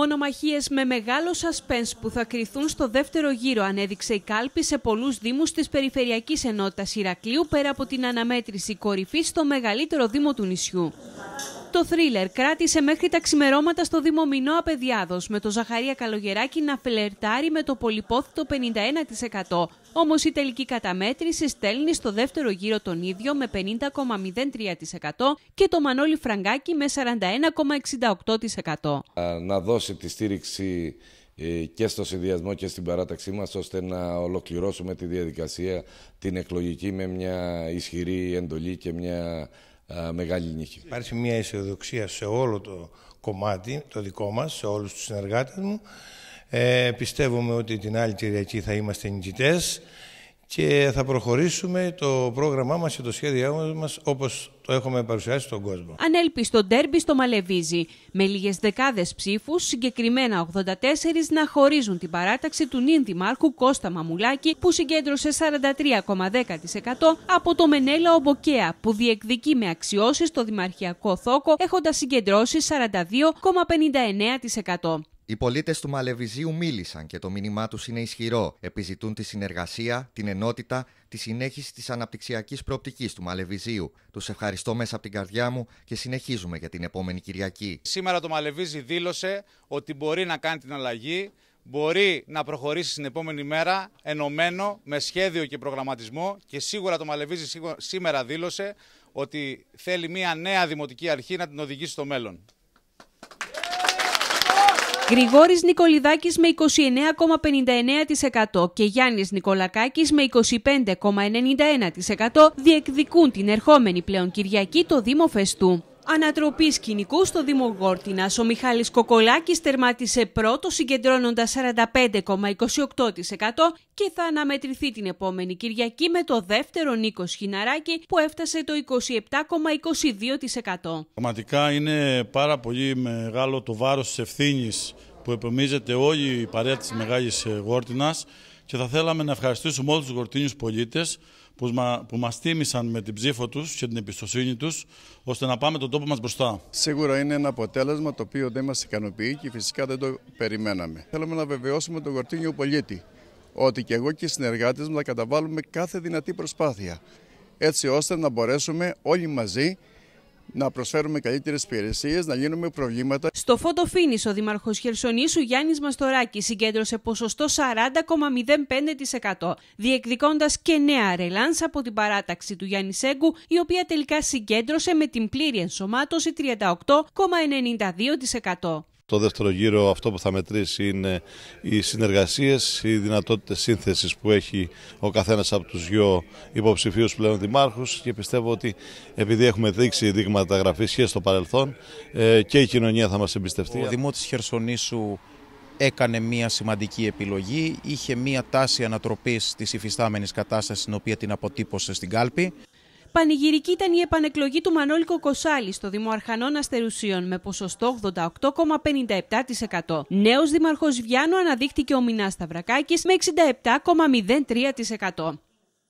Μονομαχίες με μεγάλο σασπένς που θα κριθούν στο δεύτερο γύρο ανέδειξε η κάλπη σε πολλούς δήμους της Περιφερειακής Ενότητας Ηρακλείου πέρα από την αναμέτρηση κορυφής στο μεγαλύτερο δήμο του νησιού. Το θρίλερ κράτησε μέχρι τα ξημερώματα στο Δήμο Μινό Απεδιάδος, με το Ζαχαρία Καλογεράκη να φλερτάρει με το πολυπόθητο 51%. Όμως η τελική καταμέτρηση στέλνει στο δεύτερο γύρο τον ίδιο με 50,03% και το Μανώλη Φραγκάκη με 41,68%. Ε, να δώσει τη στήριξη ε, και στο συνδυασμό και στην παράταξή μας ώστε να ολοκληρώσουμε τη διαδικασία την εκλογική με μια ισχυρή εντολή και μια μεγάλη νίκη. Υπάρχει μια αισιοδοξία σε όλο το κομμάτι, το δικό μας, σε όλους τους συνεργάτες μου. Ε, πιστεύουμε ότι την άλλη Κυριακή θα είμαστε νικητές και θα προχωρήσουμε το πρόγραμμά μας και το σχέδιό μας όπως το έχουμε παρουσιάσει στον κόσμο. Ανέλπιστο ντέρμπι στο Μαλεβίζι, με λίγες δεκάδες ψήφους, συγκεκριμένα 84 να χωρίζουν την παράταξη του νυν δημάρχου Κώστα Μαμουλάκη που συγκέντρωσε 43,10% από το Μενέλα Ομποκέα που διεκδικεί με αξιώσεις το δημαρχιακό θόκο έχοντας συγκεντρώσει 42,59%. Οι πολίτες του Μαλεβιζίου μίλησαν και το μήνυμά τους είναι ισχυρό. Επιζητούν τη συνεργασία, την ενότητα, τη συνέχιση της αναπτυξιακής προοπτικής του Μαλεβιζίου. Τους ευχαριστώ μέσα από την καρδιά μου και συνεχίζουμε για την επόμενη Κυριακή. Σήμερα το Μαλεβίζι δήλωσε ότι μπορεί να κάνει την αλλαγή, μπορεί να προχωρήσει στην επόμενη μέρα ενωμένο με σχέδιο και προγραμματισμό και σίγουρα το Μαλεβίζι σήμερα δήλωσε ότι θέλει μια νέα δημοτική αρχή να την οδηγήσει στο μέλλον. Γρηγόρης Νικολιδάκης με 29,59% και Γιάννης Νικολακάκης με 25,91% διεκδικούν την ερχόμενη πλέον Κυριακή το Δήμο Φεστού. Ανατροπής σκηνικού στο Δήμο Ο Μιχάλης Κοκολάκης τερμάτισε πρώτο συγκεντρώνοντας 45,28% και θα αναμετρηθεί την επόμενη Κυριακή με το δεύτερο Νίκο Χιναράκη που έφτασε το 27,22%. Πραγματικά είναι πάρα πολύ μεγάλο το βάρος της ευθύνης που επομίζεται όλη η παρέα της Μεγάλης Γόρτινας και θα θέλαμε να ευχαριστήσουμε όλους τους Γορτίνιου πολίτες που μα τίμησαν με την ψήφο τους και την εμπιστοσύνη τους, ώστε να πάμε τον τόπο μας μπροστά. Σίγουρα είναι ένα αποτέλεσμα το οποίο δεν μας ικανοποιεί και φυσικά δεν το περιμέναμε. Θέλουμε να βεβαιώσουμε τον Κορτίνιο πολίτη ότι και εγώ και οι συνεργάτες μου θα καταβάλουμε κάθε δυνατή προσπάθεια, έτσι ώστε να μπορέσουμε όλοι μαζί να προσφέρουμε καλύτερες υπηρεσίες, να λύνουμε προβλήματα. Στο φώτο ο Δήμαρχος Χερσονήσου Γιάννης Μαστοράκης συγκέντρωσε ποσοστό 40,05%, διεκδικώντας και νέα ρελάν από την παράταξη του Γιάννη Σέγκου, η οποία τελικά συγκέντρωσε με την πλήρη ενσωμάτωση 38,92%. Το δεύτερο γύρο αυτό που θα μετρήσει είναι οι συνεργασίες, οι δυνατότητες σύνθεσης που έχει ο καθένας από τους δυο υποψηφίους πλέον δημάρχους και πιστεύω ότι επειδή έχουμε δείξει δείγματα γραφής και στο παρελθόν ε, και η κοινωνία θα μας εμπιστευτεί. Ο Δημότης Χερσονήσου έκανε μια σημαντική επιλογή, είχε μια τάση ανατροπής της υφιστάμενης κατάστασης την οποία την αποτύπωσε στην κάλπη. Πανηγυρική ήταν η επανεκλογή του Μανώλη Κοκοσάλη στο Δήμο Αρχανών Αστερουσίων με ποσοστό 88,57%. Νέος Δημαρχός Βιάνου αναδείχθηκε ο Μινάς Σταυρακάκης με 67,03%.